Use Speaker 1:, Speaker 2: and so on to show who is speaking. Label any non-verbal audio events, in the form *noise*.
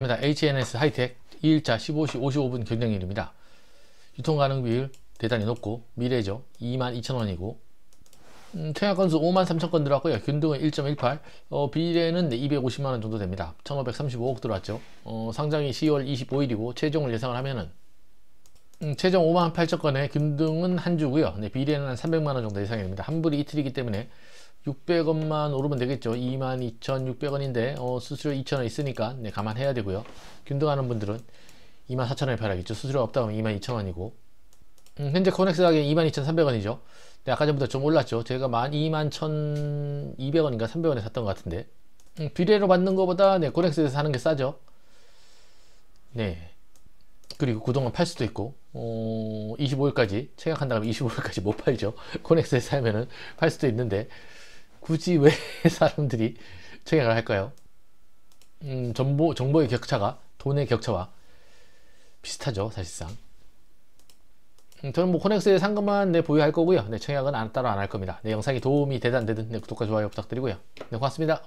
Speaker 1: 그러니까 HNS 하이텍 2일차 15시 55분 경쟁률입니다. 유통가능 비율 대단히 높고 미래죠. 22,000원이고 음, 청약 건수 53,000건 들어왔고요. 균등은 1.18 어, 비례는 250만원 정도 됩니다. 1,535억 들어왔죠. 어, 상장이 10월 25일이고 최종을 예상을 하면은 음, 최종 5만 8천 건에 균등은 한 주고요. 네, 비례는 한 300만 원 정도 예상입니다. 한 불이 이틀이기 때문에 600원만 오르면 되겠죠 22,600원인데 어, 수수료 2,000원 있으니까 네, 감안해야 되고요 균등하는 분들은 24,000원에 팔아야겠죠 수수료 없다 면 22,000원이고 음, 현재 코넥스 가격이 22,300원이죠 네, 아까 전부터좀 올랐죠 제가 21,200원인가 300원에 샀던 것 같은데 음, 비례로 받는 것보다 네, 코넥스에서 사는 게 싸죠 네 그리고 그동안 팔 수도 있고 어, 25일까지 체각한다면 25일까지 못 팔죠 *laughs* 코넥스에 사면은 팔 수도 있는데 굳이 왜 *laughs* 사람들이 청약을 할까요? 음, 정보, 정보의 격차가 돈의 격차와 비슷하죠 사실상 음, 저는 뭐 코넥스에 상금만 네, 보유할 거고요 네, 청약은 안, 따로 안 할 겁니다 네, 영상이 도움이 되든 안 되든 네, 구독과 좋아요 부탁드리고요 네, 고맙습니다